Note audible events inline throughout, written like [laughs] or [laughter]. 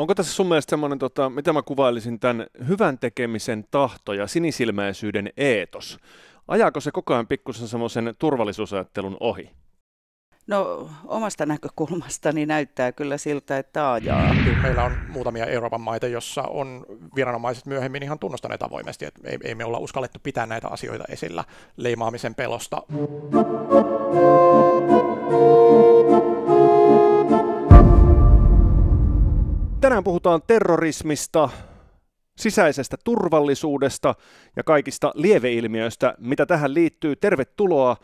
Onko tässä sun mielestä semmoinen, tota, mitä mä kuvailisin, tämän hyvän tekemisen tahto ja sinisilmäisyyden eetos? Ajaako se koko ajan pikkusen semmoisen turvallisuusajattelun ohi? No omasta näkökulmastani näyttää kyllä siltä, että ajaa. Kyllä meillä on muutamia Euroopan maita, jossa on viranomaiset myöhemmin ihan tunnustaneet avoimesti, että ei, ei me olla uskallettu pitää näitä asioita esillä leimaamisen pelosta. Tänään puhutaan terrorismista, sisäisestä turvallisuudesta ja kaikista lieveilmiöistä, mitä tähän liittyy. Tervetuloa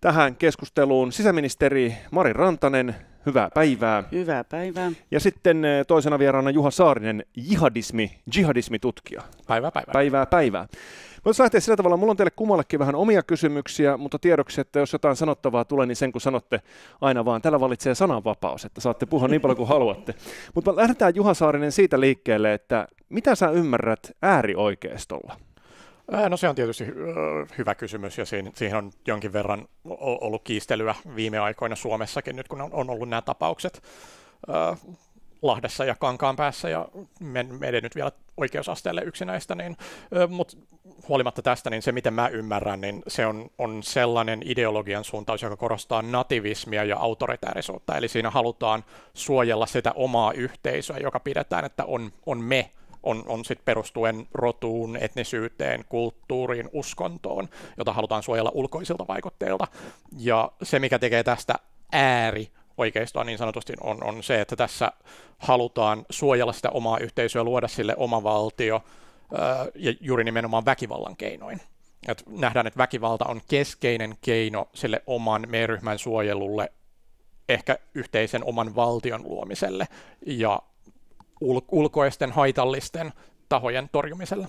tähän keskusteluun sisäministeri Mari Rantanen. Hyvää päivää. Hyvää päivää. Ja sitten eh, toisena vieraana Juha Saarinen, jihadismi, jihadismitutkija. Päivää, päivää. Päivää, päivää. Voisi lähteä sillä tavalla, mulla on teille kummallekin vähän omia kysymyksiä, mutta tiedoksi, että jos jotain sanottavaa tulee, niin sen kun sanotte aina vaan, tällä valitsee sananvapaus, että saatte puhua niin paljon kuin haluatte. Mutta lähdetään Juha Saarinen siitä liikkeelle, että mitä sä ymmärrät äärioikeistolla? Äh, no se on tietysti äh, hyvä kysymys ja siihen on jonkin verran ollut kiistelyä viime aikoina Suomessakin nyt, kun on ollut nämä tapaukset. Äh, Lahdessa ja Kankaan päässä ja men, nyt vielä oikeusasteelle yksinäistä, niin, mutta huolimatta tästä, niin se miten mä ymmärrän, niin se on, on sellainen ideologian suuntaus, joka korostaa nativismia ja autoritäärisuutta, eli siinä halutaan suojella sitä omaa yhteisöä, joka pidetään, että on, on me, on, on sit perustuen rotuun, etnisyyteen, kulttuuriin, uskontoon, jota halutaan suojella ulkoisilta vaikutteilta. Ja se, mikä tekee tästä ääri oikeistoa niin sanotusti on, on se, että tässä halutaan suojella sitä omaa yhteisöä, luoda sille oma valtio ja juuri nimenomaan väkivallan keinoin. Et nähdään, että väkivalta on keskeinen keino sille oman meeryhmän suojelulle, ehkä yhteisen oman valtion luomiselle ja ulkoisten haitallisten tahojen torjumiselle.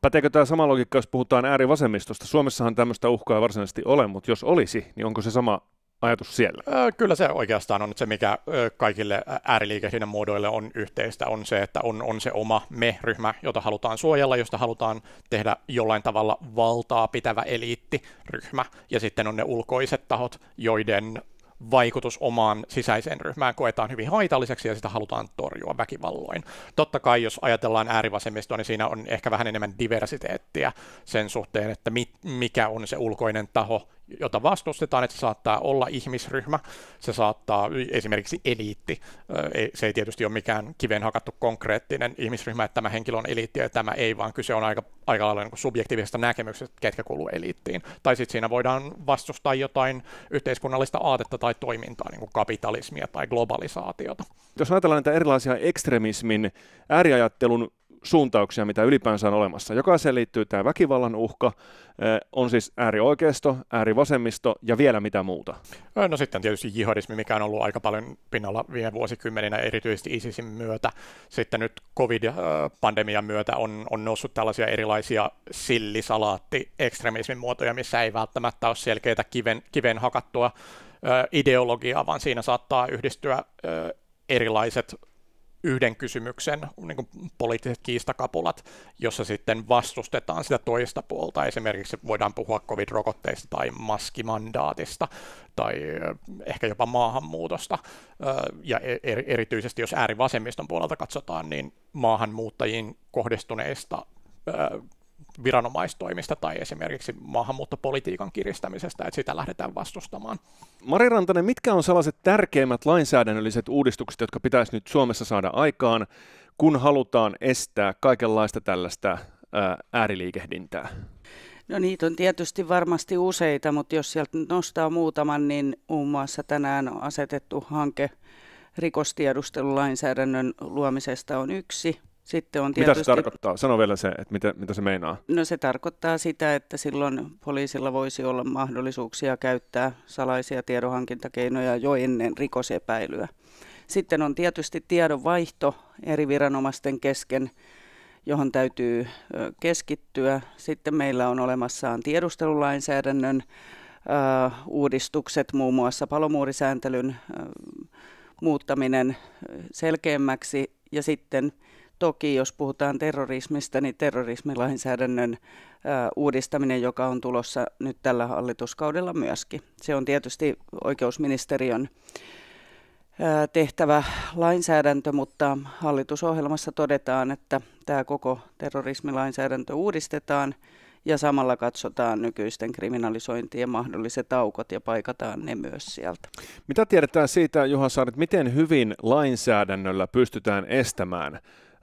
Päteekö tämä sama logiikka, jos puhutaan äärivasemmistosta? Suomessahan tämmöistä uhkaa ei varsinaisesti ole, mutta jos olisi, niin onko se sama ajatus siellä? Kyllä se oikeastaan on se, mikä kaikille ääriliikehdinnän muodoille on yhteistä, on se, että on, on se oma me-ryhmä, jota halutaan suojella, josta halutaan tehdä jollain tavalla valtaa pitävä eliittiryhmä, ja sitten on ne ulkoiset tahot, joiden vaikutus omaan sisäiseen ryhmään koetaan hyvin haitalliseksi ja sitä halutaan torjua väkivalloin. Totta kai, jos ajatellaan äärivasemmistoa, niin siinä on ehkä vähän enemmän diversiteettiä sen suhteen, että mikä on se ulkoinen taho, jota vastustetaan, että se saattaa olla ihmisryhmä, se saattaa esimerkiksi eliitti, se ei tietysti ole mikään kiveen hakattu konkreettinen ihmisryhmä, että tämä henkilö on eliitti ja tämä ei, vaan kyse on aika, aika lailla niin subjektiivisesta näkemyksestä, ketkä kuuluu eliittiin. Tai sitten siinä voidaan vastustaa jotain yhteiskunnallista aatetta tai toimintaa, niin kuin kapitalismia tai globalisaatiota. Jos ajatellaan näitä erilaisia ekstremismin ääriajattelun suuntauksia, mitä ylipäänsä on olemassa. Jokaiseen liittyy tämä väkivallan uhka, eh, on siis äärioikeisto, äärivasemmisto ja vielä mitä muuta. Eh, no sitten tietysti jihadismi, mikä on ollut aika paljon pinnalla viime vuosikymmeninä, erityisesti ISISin myötä. Sitten nyt covid-pandemian eh, myötä on, on noussut tällaisia erilaisia sillisalaatti ekstremismin muotoja, missä ei välttämättä ole selkeitä kiven, kiven hakattua ideologiaa, vaan siinä saattaa yhdistyä erilaiset yhden kysymyksen niin kuin poliittiset kiistakapulat, jossa sitten vastustetaan sitä toista puolta. Esimerkiksi voidaan puhua covid-rokotteista tai maskimandaatista tai ehkä jopa maahanmuutosta. Ja e, er, erityisesti jos äärivasemmiston puolelta katsotaan, niin maahanmuuttajiin kohdistuneista viranomaistoimista tai esimerkiksi maahanmuuttopolitiikan kiristämisestä, että sitä lähdetään vastustamaan. Mari Rantanen, mitkä on sellaiset tärkeimmät lainsäädännölliset uudistukset, jotka pitäisi nyt Suomessa saada aikaan, kun halutaan estää kaikenlaista tällaista ääriliikehdintää? No niitä on tietysti varmasti useita, mutta jos sieltä nostaa muutaman, niin muun muassa tänään on asetettu hanke rikostiedustelulainsäädännön luomisesta on yksi – sitten on tietysti... Mitä se tarkoittaa? Sano vielä se, että mitä, mitä se meinaa. No se tarkoittaa sitä, että silloin poliisilla voisi olla mahdollisuuksia käyttää salaisia tiedonhankintakeinoja jo ennen rikosepäilyä. Sitten on tietysti tiedonvaihto eri viranomaisten kesken, johon täytyy keskittyä. Sitten meillä on olemassaan tiedustelulainsäädännön äh, uudistukset, muun muassa palomuurisääntelyn äh, muuttaminen selkeämmäksi ja sitten Toki jos puhutaan terrorismista, niin terrorismilainsäädännön uudistaminen, joka on tulossa nyt tällä hallituskaudella myöskin. Se on tietysti oikeusministeriön tehtävä lainsäädäntö, mutta hallitusohjelmassa todetaan, että tämä koko terrorismilainsäädäntö uudistetaan ja samalla katsotaan nykyisten kriminalisointien mahdolliset aukot ja paikataan ne myös sieltä. Mitä tiedetään siitä, Juha Saaret, miten hyvin lainsäädännöllä pystytään estämään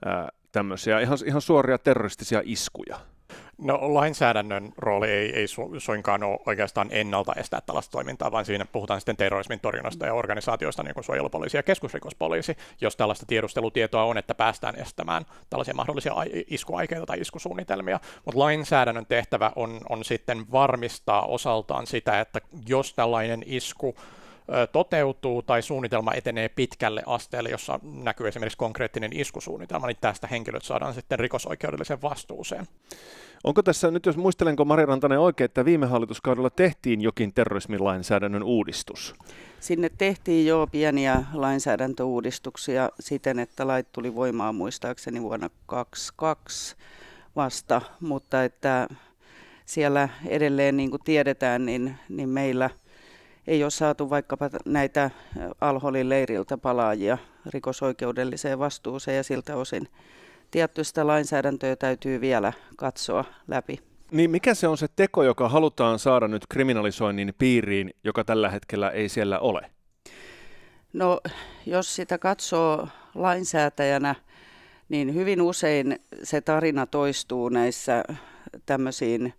ää, tämmöisiä ihan, ihan suoria terroristisia iskuja? No lainsäädännön rooli ei, ei suinkaan ole oikeastaan ennalta estää tällaista toimintaa, vaan siinä puhutaan sitten terrorismin torjunnasta ja organisaatioista, niin kuin suojelupoliisi ja keskusrikospoliisi, jos tällaista tiedustelutietoa on, että päästään estämään tällaisia mahdollisia iskuaikeita tai iskusuunnitelmia. Mutta lainsäädännön tehtävä on, on sitten varmistaa osaltaan sitä, että jos tällainen isku toteutuu tai suunnitelma etenee pitkälle asteelle, jossa näkyy esimerkiksi konkreettinen iskusuunnitelma, niin tästä henkilöt saadaan sitten rikosoikeudelliseen vastuuseen. Onko tässä nyt, jos muistelenko Mari Rantanen oikein, että viime hallituskaudella tehtiin jokin terrorismilainsäädännön uudistus? Sinne tehtiin jo pieniä lainsäädäntöuudistuksia siten, että lait tuli voimaan muistaakseni vuonna 2022 vasta, mutta että siellä edelleen niin kuin tiedetään, niin, niin meillä – ei ole saatu vaikkapa näitä Alholin leiriltä palaajia rikosoikeudelliseen vastuuseen ja siltä osin tietty sitä lainsäädäntöä täytyy vielä katsoa läpi. Niin mikä se on se teko, joka halutaan saada nyt kriminalisoinnin piiriin, joka tällä hetkellä ei siellä ole? No jos sitä katsoo lainsäätäjänä, niin hyvin usein se tarina toistuu näissä tämmöisiin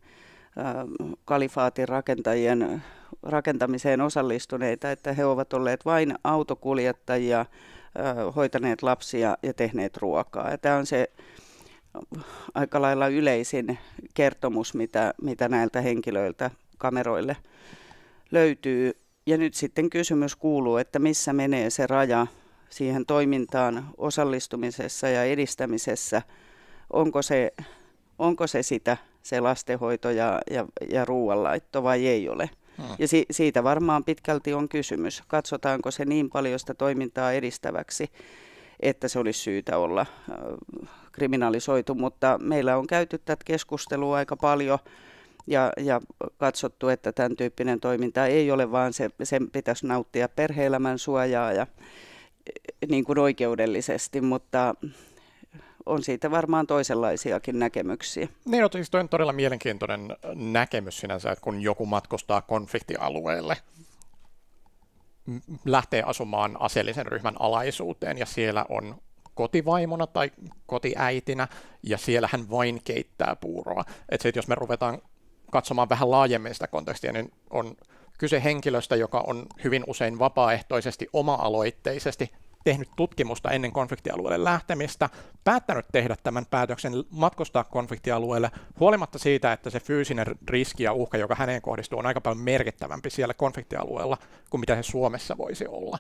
kalifaatin rakentajien rakentamiseen osallistuneita, että he ovat olleet vain autokuljettajia, hoitaneet lapsia ja tehneet ruokaa. Ja tämä on se aika lailla yleisin kertomus, mitä, mitä näiltä henkilöiltä kameroille löytyy. Ja nyt sitten kysymys kuuluu, että missä menee se raja siihen toimintaan osallistumisessa ja edistämisessä. Onko se, onko se sitä, se lastenhoito ja, ja, ja ruoanlaitto vai ei ole? Ja si- siitä varmaan pitkälti on kysymys. Katsotaanko se niin paljon sitä toimintaa edistäväksi, että se olisi syytä olla äh, kriminalisoitu. Mutta meillä on käyty tätä keskustelua aika paljon ja, ja katsottu, että tämän tyyppinen toiminta ei ole, vaan se, sen pitäisi nauttia perheelämän suojaa ja e, niin kuin oikeudellisesti, mutta on siitä varmaan toisenlaisiakin näkemyksiä. Niin, no, siis on siis todella mielenkiintoinen äh, näkemys sinänsä, että kun joku matkustaa konfliktialueelle, lähtee asumaan aseellisen ryhmän alaisuuteen ja siellä on kotivaimona tai kotiäitinä, ja siellä hän vain keittää puuroa. Että sit, jos me ruvetaan katsomaan vähän laajemmin sitä kontekstia, niin on kyse henkilöstä, joka on hyvin usein vapaaehtoisesti, oma-aloitteisesti tehnyt tutkimusta ennen konfliktialueelle lähtemistä, päättänyt tehdä tämän päätöksen matkustaa konfliktialueelle, huolimatta siitä, että se fyysinen riski ja uhka, joka häneen kohdistuu, on aika paljon merkittävämpi siellä konfliktialueella kuin mitä se Suomessa voisi olla.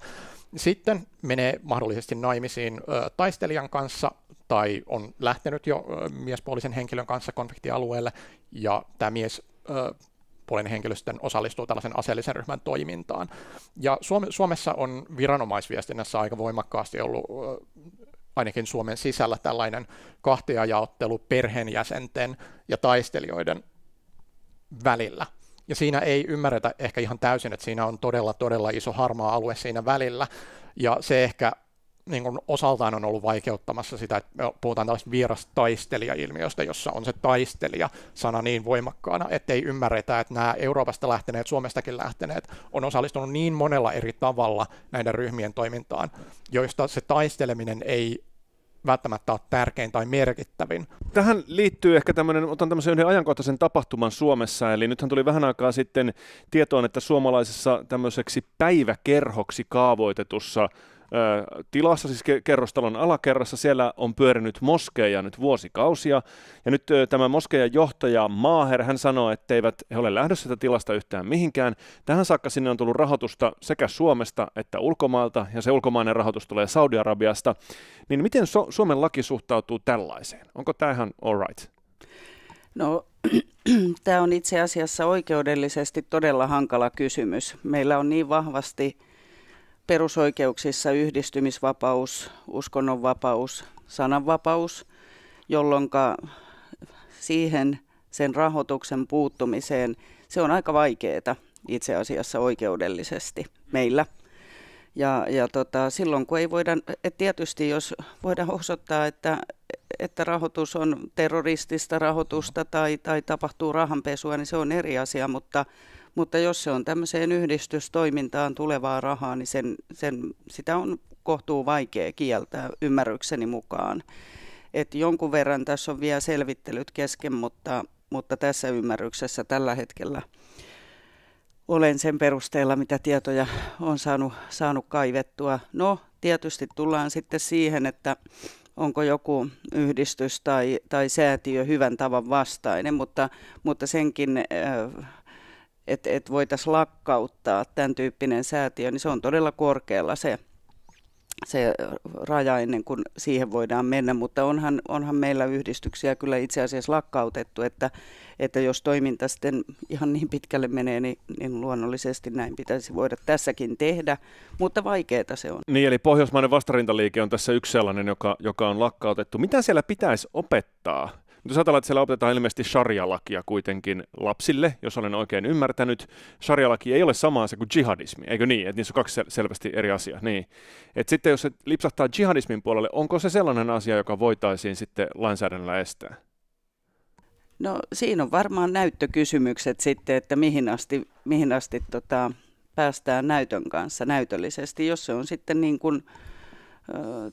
Sitten menee mahdollisesti naimisiin taistelijan kanssa tai on lähtenyt jo miespuolisen henkilön kanssa konfliktialueelle, ja tämä mies puolen henkilöstön osallistuu tällaisen aseellisen ryhmän toimintaan. Ja Suomessa on viranomaisviestinnässä aika voimakkaasti ollut ainakin Suomen sisällä tällainen kahtiajaottelu perheenjäsenten ja taistelijoiden välillä. Ja siinä ei ymmärretä ehkä ihan täysin, että siinä on todella, todella iso harmaa alue siinä välillä. Ja se ehkä niin kuin osaltaan on ollut vaikeuttamassa sitä, että me puhutaan tällaista vierastaistelijailmiöstä, jossa on se taistelija-sana niin voimakkaana, ettei ymmärretä, että nämä Euroopasta lähteneet, Suomestakin lähteneet, on osallistunut niin monella eri tavalla näiden ryhmien toimintaan, joista se taisteleminen ei välttämättä ole tärkein tai merkittävin. Tähän liittyy ehkä tämmöinen, otan tämmöisen yhden ajankohtaisen tapahtuman Suomessa, eli nythän tuli vähän aikaa sitten tietoon, että suomalaisessa tämmöiseksi päiväkerhoksi kaavoitetussa tilassa, siis kerrostalon alakerrassa. Siellä on pyörinyt moskeja nyt vuosikausia. Ja nyt tämä moskeijan johtaja Maaher, hän sanoo, eivät he ole lähdössä tätä tilasta yhtään mihinkään. Tähän saakka sinne on tullut rahoitusta sekä Suomesta että ulkomailta, ja se ulkomainen rahoitus tulee Saudi-Arabiasta. Niin miten so- Suomen laki suhtautuu tällaiseen? Onko tämähän all right? No, [clears throat] tämä on itse asiassa oikeudellisesti todella hankala kysymys. Meillä on niin vahvasti – perusoikeuksissa yhdistymisvapaus, uskonnonvapaus, sananvapaus, jolloin siihen sen rahoituksen puuttumiseen se on aika vaikeaa itse asiassa oikeudellisesti meillä. Ja, ja tota, silloin kun ei voida, et tietysti jos voidaan osoittaa, että, että rahoitus on terroristista rahoitusta tai, tai tapahtuu rahanpesua, niin se on eri asia, mutta mutta jos se on tämmöiseen yhdistystoimintaan tulevaa rahaa, niin sen, sen, sitä on kohtuu vaikea kieltää ymmärrykseni mukaan. Et jonkun verran tässä on vielä selvittelyt kesken, mutta, mutta tässä ymmärryksessä tällä hetkellä olen sen perusteella, mitä tietoja on saanut, saanut kaivettua. No, tietysti tullaan sitten siihen, että onko joku yhdistys tai, tai säätiö hyvän tavan vastainen, mutta, mutta senkin äh, että et voitaisiin lakkauttaa tämän tyyppinen säätiö, niin se on todella korkealla se, se raja ennen kuin siihen voidaan mennä, mutta onhan, onhan meillä yhdistyksiä kyllä itse asiassa lakkautettu, että, että jos toiminta sitten ihan niin pitkälle menee, niin, niin luonnollisesti näin pitäisi voida tässäkin tehdä, mutta vaikeaa se on. Niin, eli pohjoismainen vastarintaliike on tässä yksi sellainen, joka, joka on lakkautettu. Mitä siellä pitäisi opettaa? Mutta jos että siellä opetetaan ilmeisesti sarjalakia kuitenkin lapsille, jos olen oikein ymmärtänyt. Sarjalaki ei ole sama asia kuin jihadismi, eikö niin? Että niissä on kaksi sel- selvästi eri asiaa. Niin. Et sitten jos se lipsahtaa jihadismin puolelle, onko se sellainen asia, joka voitaisiin sitten lainsäädännöllä estää? No siinä on varmaan näyttökysymykset sitten, että mihin asti, mihin asti tota, päästään näytön kanssa näytöllisesti. Jos se on sitten niin kuin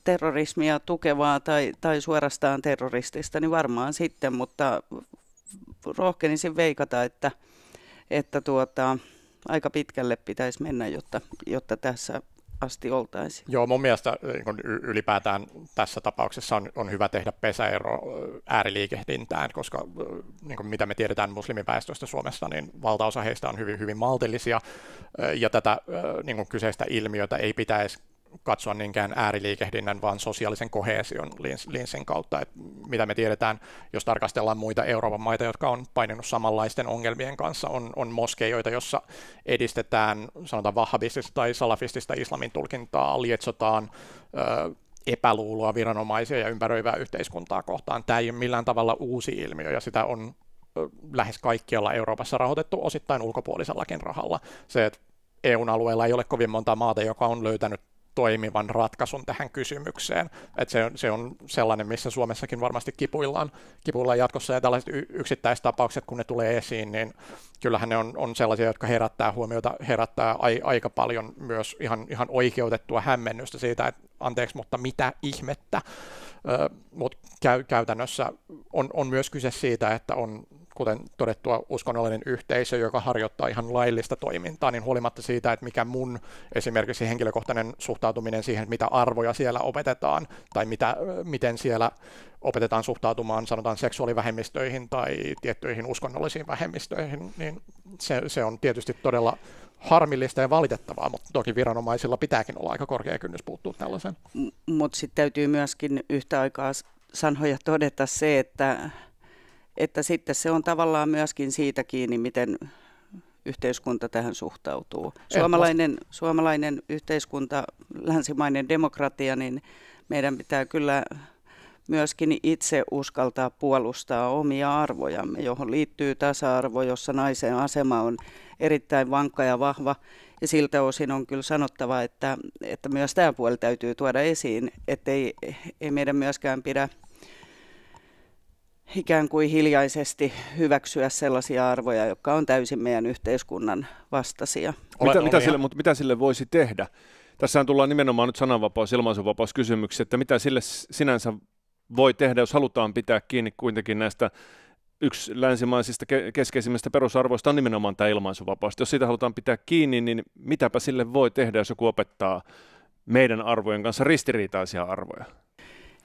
terrorismia tukevaa tai, tai suorastaan terroristista, niin varmaan sitten, mutta rohkenisin veikata, että, että tuota, aika pitkälle pitäisi mennä, jotta, jotta tässä asti oltaisiin. Joo, mun mielestä niin ylipäätään tässä tapauksessa on, on hyvä tehdä pesäero ääriliikehdintään, koska niin kuin mitä me tiedetään muslimiväestöstä Suomessa, niin valtaosa heistä on hyvin, hyvin maltillisia, ja tätä niin kuin kyseistä ilmiötä ei pitäisi katsoa niinkään ääriliikehdinnän, vaan sosiaalisen kohesion linssin kautta, Et mitä me tiedetään, jos tarkastellaan muita Euroopan maita, jotka on painenut samanlaisten ongelmien kanssa, on, on moskeijoita, jossa edistetään sanotaan vahhabistista tai salafistista islamin tulkintaa, lietsotaan ö, epäluuloa viranomaisia ja ympäröivää yhteiskuntaa kohtaan. Tämä ei ole millään tavalla uusi ilmiö, ja sitä on lähes kaikkialla Euroopassa rahoitettu osittain ulkopuolisellakin rahalla. Se, että EUn alueella ei ole kovin monta maata, joka on löytänyt toimivan ratkaisun tähän kysymykseen. Et se, se on sellainen, missä Suomessakin varmasti kipuillaan, kipuillaan jatkossa, ja tällaiset yksittäistapaukset, kun ne tulee esiin, niin kyllähän ne on, on sellaisia, jotka herättää huomiota, herättää ai, aika paljon myös ihan, ihan oikeutettua hämmennystä siitä, että anteeksi, mutta mitä ihmettä. Mutta käy, käytännössä on, on myös kyse siitä, että on kuten todettua, uskonnollinen yhteisö, joka harjoittaa ihan laillista toimintaa, niin huolimatta siitä, että mikä mun esimerkiksi henkilökohtainen suhtautuminen siihen, mitä arvoja siellä opetetaan, tai mitä, miten siellä opetetaan suhtautumaan, sanotaan, seksuaalivähemmistöihin tai tiettyihin uskonnollisiin vähemmistöihin, niin se, se on tietysti todella harmillista ja valitettavaa, mutta toki viranomaisilla pitääkin olla aika korkea kynnys puuttua tällaiseen. Mutta sitten täytyy myöskin yhtä aikaa sanoja todeta se, että että sitten se on tavallaan myöskin siitä kiinni, miten yhteiskunta tähän suhtautuu. Suomalainen, suomalainen yhteiskunta, länsimainen demokratia, niin meidän pitää kyllä myöskin itse uskaltaa puolustaa omia arvojamme, johon liittyy tasa-arvo, jossa naisen asema on erittäin vankka ja vahva. Ja siltä osin on kyllä sanottava, että, että myös tämä puoli täytyy tuoda esiin, ettei ei meidän myöskään pidä – ikään kuin hiljaisesti hyväksyä sellaisia arvoja, jotka on täysin meidän yhteiskunnan vastaisia. Olen, mitä, mitä, sille, mutta mitä sille voisi tehdä? Tässä tullaan nimenomaan nyt sananvapaus- ja kysymyksiä, että mitä sille sinänsä voi tehdä, jos halutaan pitää kiinni kuitenkin näistä yksi länsimaisista keskeisimmistä perusarvoista on nimenomaan tämä ilmaisuvapaus. Jos siitä halutaan pitää kiinni, niin mitäpä sille voi tehdä, jos joku opettaa meidän arvojen kanssa ristiriitaisia arvoja?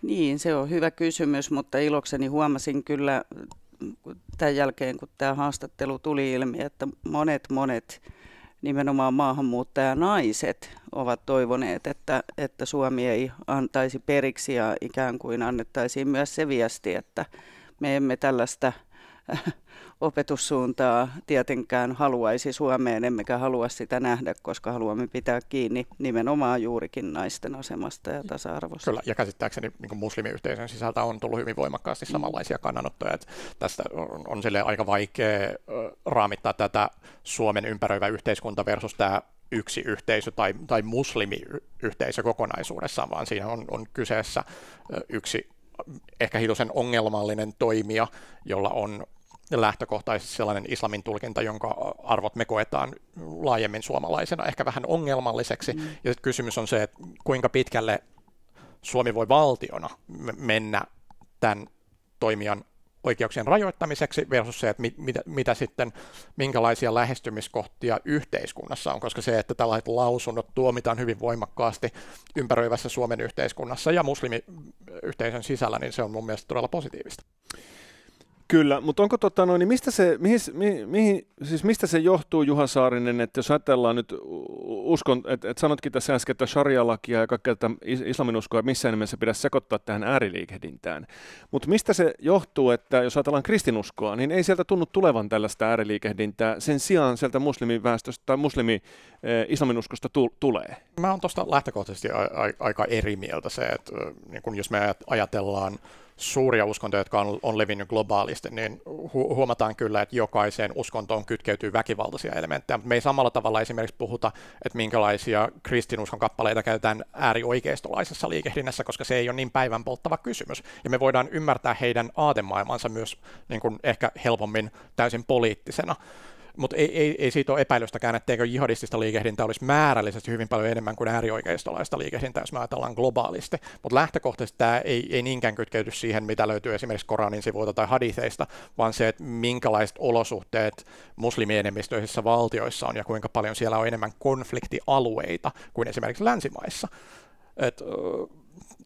Niin, se on hyvä kysymys, mutta ilokseni huomasin kyllä tämän jälkeen, kun tämä haastattelu tuli ilmi, että monet, monet nimenomaan maahanmuuttajanaiset ovat toivoneet, että, että Suomi ei antaisi periksi ja ikään kuin annettaisiin myös se viesti, että me emme tällaista opetussuuntaa tietenkään haluaisi Suomeen, emmekä halua sitä nähdä, koska haluamme pitää kiinni nimenomaan juurikin naisten asemasta ja tasa-arvosta. Kyllä, ja käsittääkseni niin muslimiyhteisön sisältä on tullut hyvin voimakkaasti samanlaisia kannanottoja. Että tästä on, on sille aika vaikea raamittaa tätä Suomen ympäröivä yhteiskunta versus tämä yksi yhteisö tai, tai muslimiyhteisö kokonaisuudessaan, vaan siinä on, on kyseessä yksi ehkä hiusen ongelmallinen toimija, jolla on lähtökohtaisesti sellainen islamin tulkinta, jonka arvot me koetaan laajemmin suomalaisena ehkä vähän ongelmalliseksi. Mm. Ja sitten kysymys on se, että kuinka pitkälle Suomi voi valtiona mennä tämän toimijan oikeuksien rajoittamiseksi versus se, että mit, mitä, mitä sitten, minkälaisia lähestymiskohtia yhteiskunnassa on, koska se, että tällaiset lausunnot tuomitaan hyvin voimakkaasti ympäröivässä Suomen yhteiskunnassa ja muslimiyhteisön sisällä, niin se on mun mielestä todella positiivista. Kyllä, mutta onko tota noin, niin mistä se, mihin, mihin, siis mistä se johtuu Juha Saarinen, että jos ajatellaan nyt, uskon, että että sanotkin tässä äsken, että sharia-lakia ja kaikkea tätä uskoa missään nimessä pidä sekoittaa tähän ääriliikehdintään. Mutta mistä se johtuu, että jos ajatellaan kristinuskoa, niin ei sieltä tunnu tulevan tällaista ääriliikehdintää, sen sijaan sieltä muslimiväestöstä tai muslimi eh, islaminuskosta tu- tulee? Mä oon tuosta lähtökohtaisesti a- a- aika eri mieltä se, että eh, niin kun jos me ajatellaan suuria uskontoja, jotka on, on levinnyt globaalisti, niin hu- huomataan kyllä, että jokaiseen uskontoon kytkeytyy väkivaltaisia elementtejä, mutta me ei samalla tavalla esimerkiksi puhuta, että minkälaisia kristinuskon kappaleita käytetään äärioikeistolaisessa liikehdinnässä, koska se ei ole niin päivän polttava kysymys. Ja me voidaan ymmärtää heidän aatemaailmansa myös niin kuin ehkä helpommin täysin poliittisena mutta ei, ei, ei siitä ole epäilystäkään, etteikö jihadistista liikehdintää olisi määrällisesti hyvin paljon enemmän kuin äärioikeistolaista liikehdintää, jos me ajatellaan globaalisti. Mutta lähtökohtaisesti tämä ei, ei niinkään kytkeydy siihen, mitä löytyy esimerkiksi Koranin sivuilta tai haditheista, vaan se, että minkälaiset olosuhteet muslimienemmistöisissä valtioissa on ja kuinka paljon siellä on enemmän konfliktialueita kuin esimerkiksi länsimaissa. Et,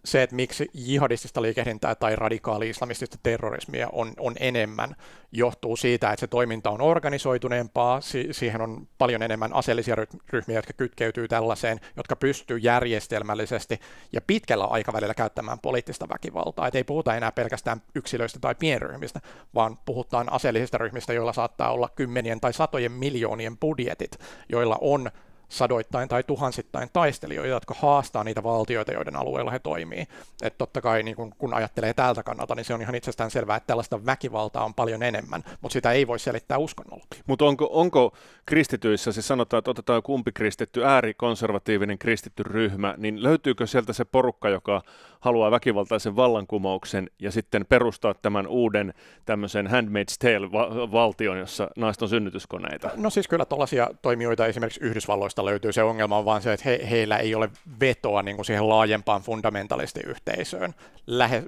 se, että miksi jihadistista liikehdintää tai radikaali-islamistista terrorismia on, on enemmän, johtuu siitä, että se toiminta on organisoituneempaa, si- siihen on paljon enemmän aseellisia ryhmiä, jotka kytkeytyy tällaiseen, jotka pystyy järjestelmällisesti ja pitkällä aikavälillä käyttämään poliittista väkivaltaa. Et ei puhuta enää pelkästään yksilöistä tai pienryhmistä, vaan puhutaan aseellisista ryhmistä, joilla saattaa olla kymmenien tai satojen miljoonien budjetit, joilla on sadoittain tai tuhansittain taistelijoita, jotka haastaa niitä valtioita, joiden alueella he toimii. Et totta kai niin kun, kun ajattelee tältä kannalta, niin se on ihan itsestään selvää, että tällaista väkivaltaa on paljon enemmän, mutta sitä ei voi selittää uskonnolla. Mutta onko, onko kristityissä, siis sanotaan, että otetaan kumpi kristitty, äärikonservatiivinen kristitty ryhmä, niin löytyykö sieltä se porukka, joka haluaa väkivaltaisen vallankumouksen ja sitten perustaa tämän uuden tämmöisen handmade Tale-valtion, jossa naiset on synnytyskoneita? No siis kyllä tällaisia toimijoita esimerkiksi Yhdysvalloista Suomesta löytyy se ongelma, on vaan se, että he, heillä ei ole vetoa niin kuin siihen laajempaan fundamentalistiyhteisöön lähes,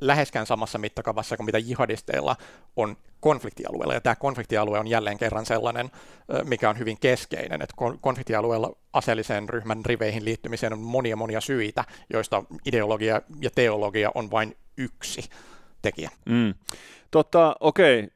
läheskään samassa mittakaavassa kuin mitä jihadisteilla on konfliktialueella. Ja tämä konfliktialue on jälleen kerran sellainen, mikä on hyvin keskeinen, että konfliktialueella aseelliseen ryhmän riveihin liittymiseen on monia monia syitä, joista ideologia ja teologia on vain yksi tekijä. Mm. Totta, okei,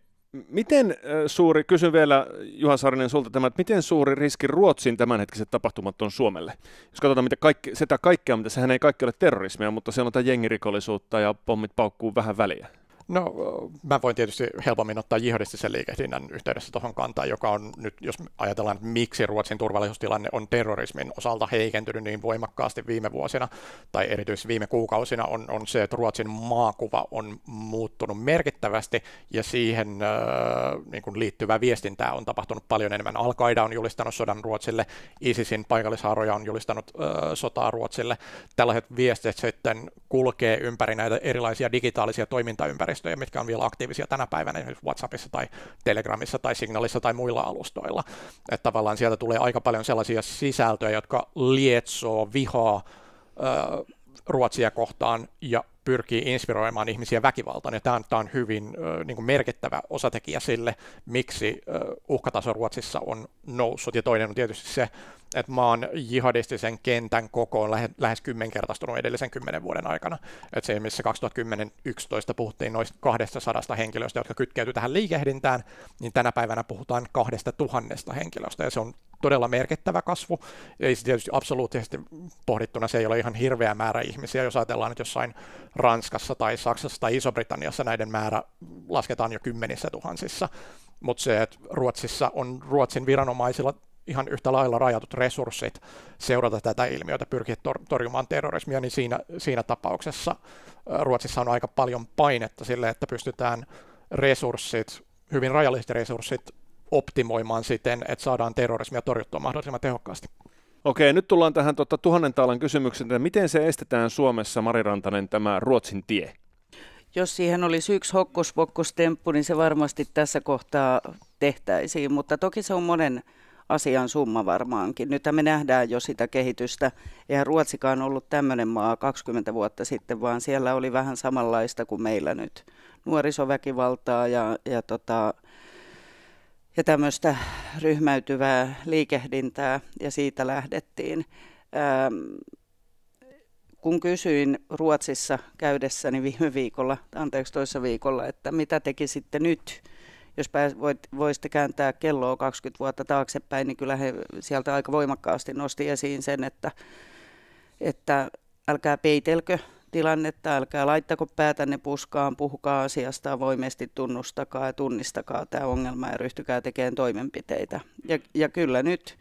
Miten suuri, kysyn vielä Juha Saarinen sulta tämä, että miten suuri riski Ruotsin tämänhetkiset tapahtumat on Suomelle? Jos katsotaan mitä kaikki, sitä kaikkea, mitä sehän ei kaikki ole terrorismia, mutta siellä on tätä jengirikollisuutta ja pommit paukkuu vähän väliä. No mä voin tietysti helpommin ottaa jihadistisen liikehdinnän yhteydessä tuohon kantaa, joka on nyt, jos ajatellaan, että miksi Ruotsin turvallisuustilanne on terrorismin osalta heikentynyt niin voimakkaasti viime vuosina, tai erityisesti viime kuukausina, on, on se, että Ruotsin maakuva on muuttunut merkittävästi, ja siihen äh, niin liittyvää viestintää on tapahtunut paljon enemmän. al on julistanut sodan Ruotsille, ISISin paikallisharoja on julistanut äh, sotaa Ruotsille. Tällaiset viestit sitten kulkee ympäri näitä erilaisia digitaalisia toimintaympäristöjä, järjestöjä, mitkä on vielä aktiivisia tänä päivänä esimerkiksi WhatsAppissa tai Telegramissa tai Signalissa tai muilla alustoilla. Että tavallaan sieltä tulee aika paljon sellaisia sisältöjä, jotka lietsoo vihaa Ruotsia kohtaan ja pyrkii inspiroimaan ihmisiä väkivaltaan, ja tämä on, hyvin niin kuin merkittävä osatekijä sille, miksi uhkataso Ruotsissa on noussut. Ja toinen on tietysti se, että maan jihadistisen kentän koko on lähes, kymmenkertaistunut edellisen kymmenen vuoden aikana. Että se, missä 2010-2011 puhuttiin noin 200 henkilöstä, jotka kytkeytyi tähän liikehdintään, niin tänä päivänä puhutaan kahdesta tuhannesta henkilöstä, ja se on todella merkittävä kasvu. Ei se tietysti absoluuttisesti pohdittuna se ei ole ihan hirveä määrä ihmisiä, jos ajatellaan, että jossain Ranskassa tai Saksassa tai Iso-Britanniassa näiden määrä lasketaan jo kymmenissä tuhansissa, mutta se, että Ruotsissa on Ruotsin viranomaisilla ihan yhtä lailla rajatut resurssit seurata tätä ilmiötä, pyrkiä tor- torjumaan terrorismia, niin siinä, siinä tapauksessa Ruotsissa on aika paljon painetta sille, että pystytään resurssit, hyvin rajalliset resurssit optimoimaan siten, että saadaan terrorismia torjuttua mahdollisimman tehokkaasti. Okei, nyt tullaan tähän tuota, tuhannen taalan kysymykseen, että miten se estetään Suomessa, Mari Rantanen, tämä Ruotsin tie? Jos siihen olisi yksi hokkuspokkustemppu, niin se varmasti tässä kohtaa tehtäisiin, mutta toki se on monen asian summa varmaankin. Nyt me nähdään jo sitä kehitystä. Eihän Ruotsikaan ollut tämmöinen maa 20 vuotta sitten, vaan siellä oli vähän samanlaista kuin meillä nyt. Nuorisoväkivaltaa ja, ja tota, ja tämmöistä ryhmäytyvää liikehdintää ja siitä lähdettiin. Ähm, kun kysyin Ruotsissa käydessäni viime viikolla, anteeksi toissa viikolla, että mitä tekisitte nyt, jos pääs, voit, voisitte kääntää kelloa 20 vuotta taaksepäin, niin kyllä he sieltä aika voimakkaasti nosti esiin sen, että, että älkää peitelkö tilannetta, älkää laittako päätänne puskaan, puhukaa asiasta avoimesti, tunnustakaa ja tunnistakaa tämä ongelma ja ryhtykää tekemään toimenpiteitä. Ja, ja kyllä nyt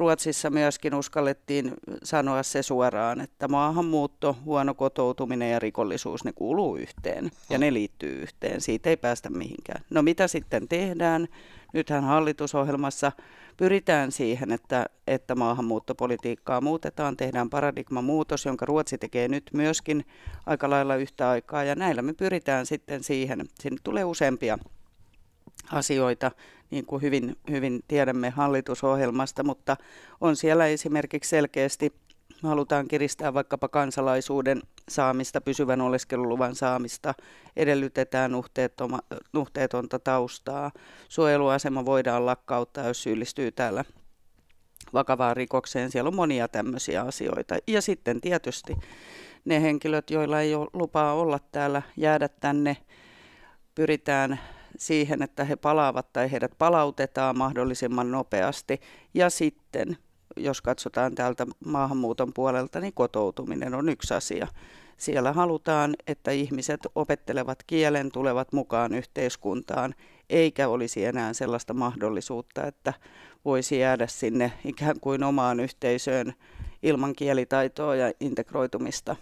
Ruotsissa myöskin uskallettiin sanoa se suoraan, että maahanmuutto, huono kotoutuminen ja rikollisuus, ne kuuluu yhteen ja ne liittyy yhteen. Siitä ei päästä mihinkään. No mitä sitten tehdään? Nythän hallitusohjelmassa pyritään siihen, että, että maahanmuuttopolitiikkaa muutetaan, tehdään paradigmamuutos, jonka Ruotsi tekee nyt myöskin aika lailla yhtä aikaa, ja näillä me pyritään sitten siihen. Sinne tulee useampia asioita, niin kuin hyvin, hyvin tiedämme hallitusohjelmasta, mutta on siellä esimerkiksi selkeästi halutaan kiristää vaikkapa kansalaisuuden saamista, pysyvän oleskeluluvan saamista, edellytetään nuhteetoma, nuhteetonta taustaa, suojeluasema voidaan lakkauttaa, jos syyllistyy täällä vakavaan rikokseen. Siellä on monia tämmöisiä asioita. Ja sitten tietysti ne henkilöt, joilla ei ole lupaa olla täällä, jäädä tänne, pyritään siihen, että he palaavat tai heidät palautetaan mahdollisimman nopeasti. Ja sitten, jos katsotaan täältä maahanmuuton puolelta, niin kotoutuminen on yksi asia. Siellä halutaan, että ihmiset opettelevat kielen, tulevat mukaan yhteiskuntaan, eikä olisi enää sellaista mahdollisuutta, että voisi jäädä sinne ikään kuin omaan yhteisöön ilman kielitaitoa ja integroitumista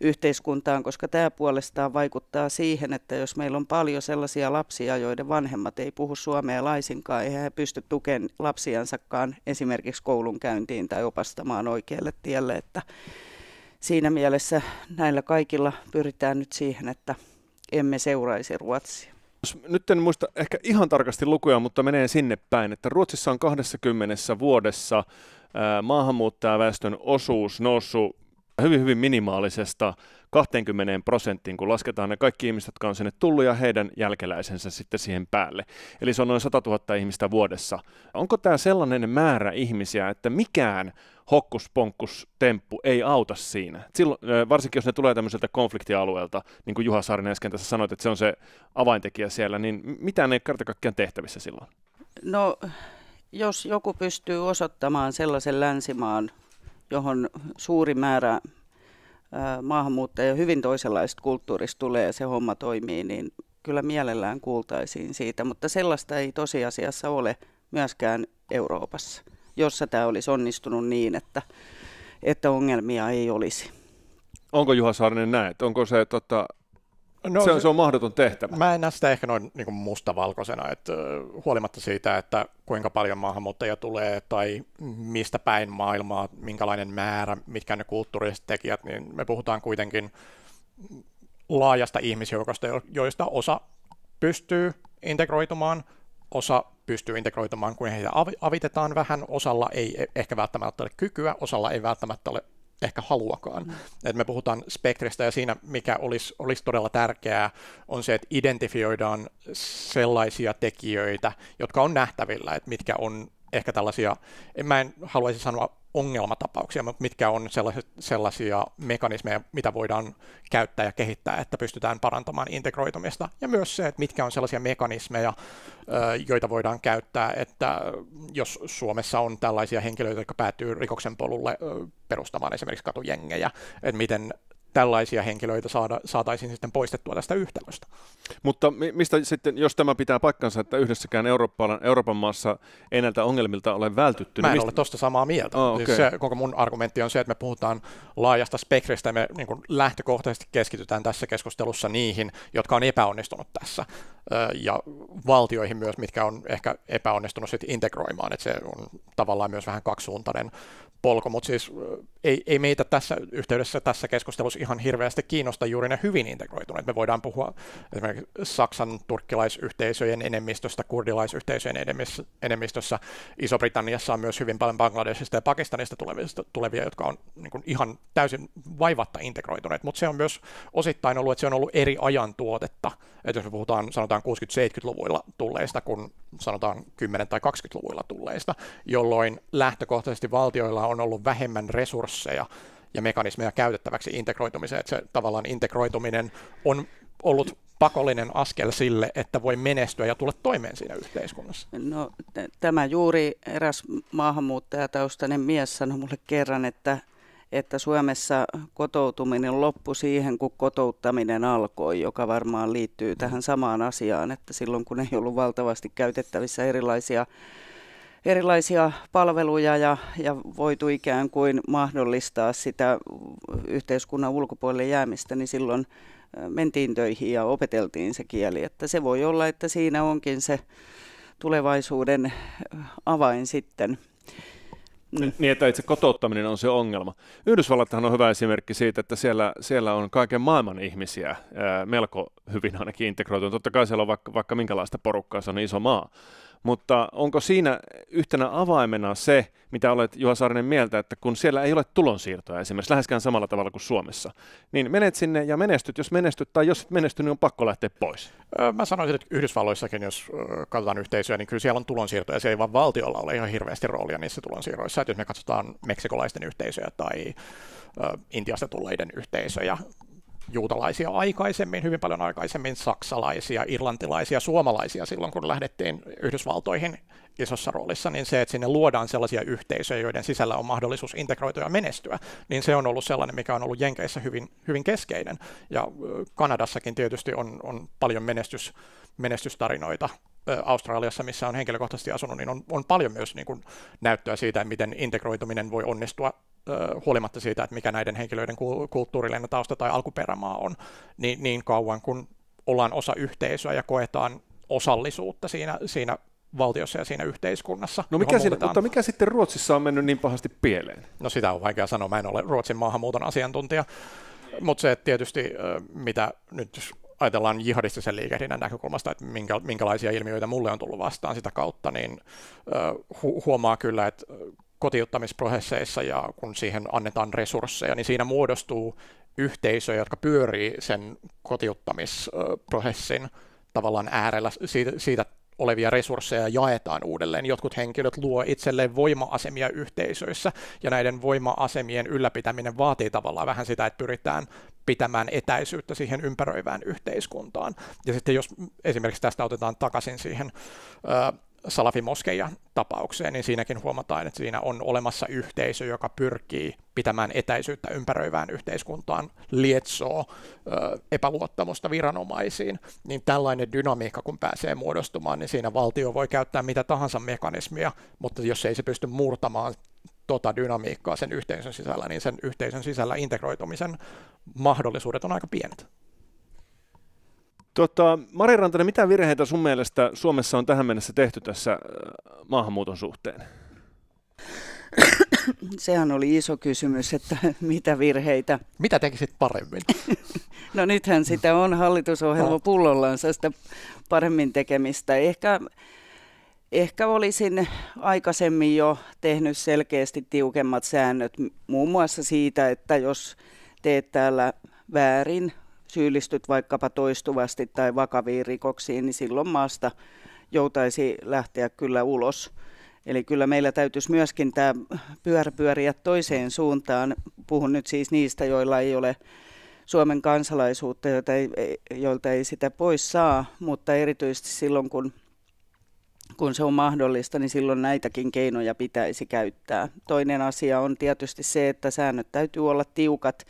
yhteiskuntaan, koska tämä puolestaan vaikuttaa siihen, että jos meillä on paljon sellaisia lapsia, joiden vanhemmat ei puhu suomea laisinkaan, eihän he pysty tukemaan lapsiansakaan esimerkiksi koulunkäyntiin tai opastamaan oikealle tielle, että siinä mielessä näillä kaikilla pyritään nyt siihen, että emme seuraisi Ruotsia nyt en muista ehkä ihan tarkasti lukuja, mutta menee sinne päin, että Ruotsissa on 20 vuodessa maahanmuuttajaväestön osuus noussut hyvin, hyvin minimaalisesta 20 prosenttiin, kun lasketaan ne kaikki ihmiset, jotka on sinne tullut ja heidän jälkeläisensä sitten siihen päälle. Eli se on noin 100 000 ihmistä vuodessa. Onko tämä sellainen määrä ihmisiä, että mikään hokkuspokkus-temppu ei auta siinä. Silloin, varsinkin jos ne tulee tämmöiseltä konfliktialueelta, niin kuin Juha Saarinen äsken tässä sanoit, että se on se avaintekijä siellä, niin mitä ne kerta kaikkiaan tehtävissä silloin? No, jos joku pystyy osoittamaan sellaisen länsimaan, johon suuri määrä maahanmuuttajia hyvin toisenlaista kulttuurista tulee ja se homma toimii, niin kyllä mielellään kuultaisiin siitä, mutta sellaista ei tosiasiassa ole myöskään Euroopassa jossa tämä olisi onnistunut niin, että, että ongelmia ei olisi. Onko Juha Saarinen näet? Onko se, tota, no, se, on, se on mahdoton tehtävä? Mä en näe sitä ehkä noin niin mustavalkoisena, että huolimatta siitä, että kuinka paljon maahanmuuttajia tulee tai mistä päin maailmaa, minkälainen määrä, mitkä ne kulttuuriset tekijät, niin me puhutaan kuitenkin laajasta ihmisjoukosta, joista osa pystyy integroitumaan, osa pystyy integroitumaan, kun heitä avitetaan vähän, osalla ei e-, ehkä välttämättä ole kykyä, osalla ei välttämättä ole ehkä haluakaan. Mm. Et me puhutaan spektristä ja siinä, mikä olisi, olisi todella tärkeää, on se, että identifioidaan sellaisia tekijöitä, jotka on nähtävillä, että mitkä on ehkä tällaisia, en, mä en haluaisi sanoa ongelmatapauksia, mitkä on sellaisia mekanismeja, mitä voidaan käyttää ja kehittää, että pystytään parantamaan integroitumista. Ja myös se, että mitkä on sellaisia mekanismeja, joita voidaan käyttää, että jos Suomessa on tällaisia henkilöitä, jotka päätyy rikoksen polulle perustamaan esimerkiksi katujengejä, että miten tällaisia henkilöitä saada, saataisiin sitten poistettua tästä yhtälöstä. Mutta mistä sitten, jos tämä pitää paikkansa, että yhdessäkään Euroopan, Euroopan maassa ei näiltä ongelmilta ole vältytty? Mä en niin ole tuosta samaa mieltä. Oh, ah, okay. siis se, koko mun argumentti on se, että me puhutaan laajasta spektristä ja me niin kuin lähtökohtaisesti keskitytään tässä keskustelussa niihin, jotka on epäonnistunut tässä ja valtioihin myös, mitkä on ehkä epäonnistunut sitten integroimaan, että se on tavallaan myös vähän kaksisuuntainen polku, mutta siis ei, ei meitä tässä yhteydessä, tässä keskustelussa ihan hirveästi kiinnosta juuri ne hyvin integroituneet. Me voidaan puhua esimerkiksi Saksan turkkilaisyhteisöjen enemmistöstä, kurdilaisyhteisöjen enemmistössä. Iso-Britanniassa on myös hyvin paljon Bangladesista ja Pakistanista tulevista, tulevia, jotka on niin ihan täysin vaivatta integroituneet, mutta se on myös osittain ollut, että se on ollut eri ajan tuotetta. Että jos me puhutaan sanotaan 60-70-luvuilla tulleista, kun sanotaan 10- tai 20-luvuilla tulleista, jolloin lähtökohtaisesti valtioilla on on ollut vähemmän resursseja ja mekanismeja käytettäväksi integroitumiseen, että se tavallaan integroituminen on ollut pakollinen askel sille, että voi menestyä ja tulla toimeen siinä yhteiskunnassa? No, t- tämä juuri eräs maahanmuuttajataustainen mies sanoi mulle kerran, että, että Suomessa kotoutuminen loppui siihen, kun kotouttaminen alkoi, joka varmaan liittyy tähän samaan asiaan, että silloin kun ei ollut valtavasti käytettävissä erilaisia erilaisia palveluja ja, ja voitu ikään kuin mahdollistaa sitä yhteiskunnan ulkopuolelle jäämistä, niin silloin mentiin töihin ja opeteltiin se kieli. Että se voi olla, että siinä onkin se tulevaisuuden avain sitten. Niin. niin, että itse kotouttaminen on se ongelma. Yhdysvallathan on hyvä esimerkki siitä, että siellä, siellä on kaiken maailman ihmisiä ää, melko hyvin ainakin integroitunut. Totta kai siellä on vaikka, vaikka minkälaista porukkaa, se on iso maa mutta onko siinä yhtenä avaimena se, mitä olet Juha Saarinen mieltä, että kun siellä ei ole tulonsiirtoja esimerkiksi läheskään samalla tavalla kuin Suomessa, niin menet sinne ja menestyt, jos menestyt, tai jos et menesty, niin on pakko lähteä pois. Mä sanoisin, että Yhdysvalloissakin, jos katsotaan yhteisöä, niin kyllä siellä on tulonsiirtoja. Se ei vaan valtiolla ole ihan hirveästi roolia niissä tulonsiirroissa. Että jos me katsotaan meksikolaisten yhteisöjä tai Intiasta tulleiden yhteisöjä juutalaisia aikaisemmin, hyvin paljon aikaisemmin saksalaisia, irlantilaisia, suomalaisia silloin, kun lähdettiin Yhdysvaltoihin isossa roolissa, niin se, että sinne luodaan sellaisia yhteisöjä, joiden sisällä on mahdollisuus integroitua ja menestyä, niin se on ollut sellainen, mikä on ollut Jenkeissä hyvin, hyvin keskeinen. Ja Kanadassakin tietysti on, on paljon menestys, menestystarinoita Australiassa, missä on henkilökohtaisesti asunut, niin on, on paljon myös niin kuin näyttöä siitä, miten integroituminen voi onnistua huolimatta siitä, että mikä näiden henkilöiden kulttuurillinen tausta tai alkuperämaa on, niin, niin kauan kun ollaan osa yhteisöä ja koetaan osallisuutta siinä, siinä valtiossa ja siinä yhteiskunnassa. No mikä siinä, mutta mikä sitten Ruotsissa on mennyt niin pahasti pieleen? No sitä on vaikea sanoa, mä en ole Ruotsin maahanmuuton asiantuntija, mutta se että tietysti, mitä nyt ajatellaan jihadistisen liikehdinnän näkökulmasta, että minkä, minkälaisia ilmiöitä mulle on tullut vastaan sitä kautta, niin hu- huomaa kyllä, että kotiuttamisprosesseissa ja kun siihen annetaan resursseja, niin siinä muodostuu yhteisöjä, jotka pyörii sen kotiuttamisprosessin tavallaan äärellä. Siitä, siitä olevia resursseja jaetaan uudelleen. Jotkut henkilöt luo itselleen voima-asemia yhteisöissä, ja näiden voima-asemien ylläpitäminen vaatii tavallaan vähän sitä, että pyritään pitämään etäisyyttä siihen ympäröivään yhteiskuntaan. Ja sitten jos esimerkiksi tästä otetaan takaisin siihen salafimoskeja tapaukseen, niin siinäkin huomataan, että siinä on olemassa yhteisö, joka pyrkii pitämään etäisyyttä ympäröivään yhteiskuntaan, lietsoo ö, epäluottamusta viranomaisiin, niin tällainen dynamiikka kun pääsee muodostumaan, niin siinä valtio voi käyttää mitä tahansa mekanismia, mutta jos ei se pysty murtamaan tota dynamiikkaa sen yhteisön sisällä, niin sen yhteisön sisällä integroitumisen mahdollisuudet on aika pienet. Tota, Mari Rantanen, mitä virheitä sun mielestä Suomessa on tähän mennessä tehty tässä äh, maahanmuuton suhteen? [coughs] Sehän oli iso kysymys, että [laughs] mitä virheitä. Mitä tekisit paremmin? [laughs] no nythän sitä on hallitusohjelma ah. pullollaan sitä paremmin tekemistä. Ehkä, ehkä olisin aikaisemmin jo tehnyt selkeästi tiukemmat säännöt, muun muassa siitä, että jos teet täällä väärin syyllistyt vaikkapa toistuvasti tai vakaviin rikoksiin, niin silloin maasta joutaisi lähteä kyllä ulos. Eli kyllä meillä täytyisi myöskin tämä pyörä pyöriä toiseen suuntaan. Puhun nyt siis niistä, joilla ei ole Suomen kansalaisuutta, joilta ei, joilta ei sitä pois saa, mutta erityisesti silloin, kun, kun se on mahdollista, niin silloin näitäkin keinoja pitäisi käyttää. Toinen asia on tietysti se, että säännöt täytyy olla tiukat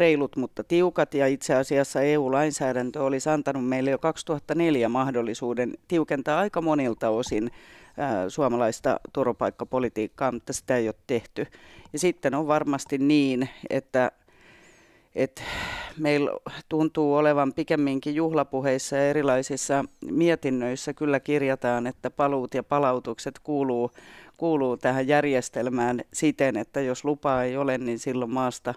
reilut mutta tiukat ja itse asiassa EU-lainsäädäntö olisi antanut meille jo 2004 mahdollisuuden tiukentaa aika monilta osin suomalaista turvapaikkapolitiikkaa, mutta sitä ei ole tehty. Ja sitten on varmasti niin, että, että meillä tuntuu olevan pikemminkin juhlapuheissa ja erilaisissa mietinnöissä kyllä kirjataan, että paluut ja palautukset kuuluu, kuuluu tähän järjestelmään siten, että jos lupaa ei ole, niin silloin maasta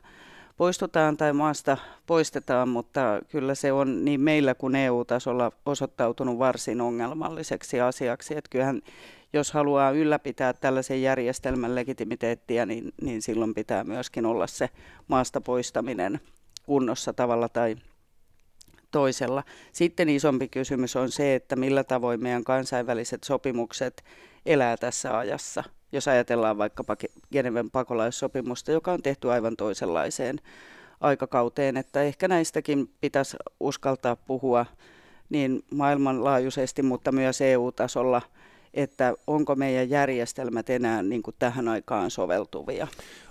poistutaan tai maasta poistetaan, mutta kyllä se on niin meillä kuin EU-tasolla osoittautunut varsin ongelmalliseksi asiaksi. Että kyllähän jos haluaa ylläpitää tällaisen järjestelmän legitimiteettiä, niin, niin silloin pitää myöskin olla se maasta poistaminen kunnossa tavalla tai toisella. Sitten isompi kysymys on se, että millä tavoin meidän kansainväliset sopimukset elää tässä ajassa, jos ajatellaan vaikkapa Geneven pakolaissopimusta, joka on tehty aivan toisenlaiseen aikakauteen, että ehkä näistäkin pitäisi uskaltaa puhua niin maailmanlaajuisesti, mutta myös EU-tasolla, että onko meidän järjestelmät enää niin kuin tähän aikaan soveltuvia.